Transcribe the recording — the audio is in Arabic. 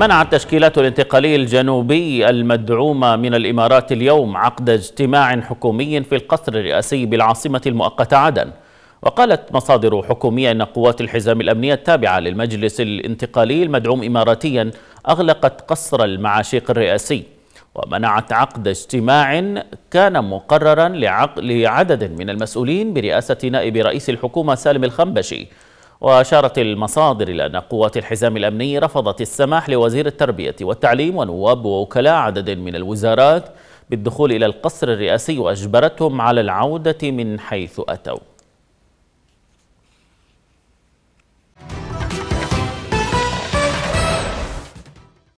منعت تشكيلات الانتقالي الجنوبي المدعومة من الإمارات اليوم عقد اجتماع حكومي في القصر الرئاسي بالعاصمة المؤقتة عدن وقالت مصادر حكومية أن قوات الحزام الأمنية التابعة للمجلس الانتقالي المدعوم إماراتيا أغلقت قصر المعاشيق الرئاسي ومنعت عقد اجتماع كان مقررا لعدد من المسؤولين برئاسة نائب رئيس الحكومة سالم الخنبشي وأشارت المصادر إلى أن قوات الحزام الأمني رفضت السماح لوزير التربية والتعليم ونواب ووكلاء عدد من الوزارات بالدخول إلى القصر الرئاسي وأجبرتهم على العودة من حيث أتوا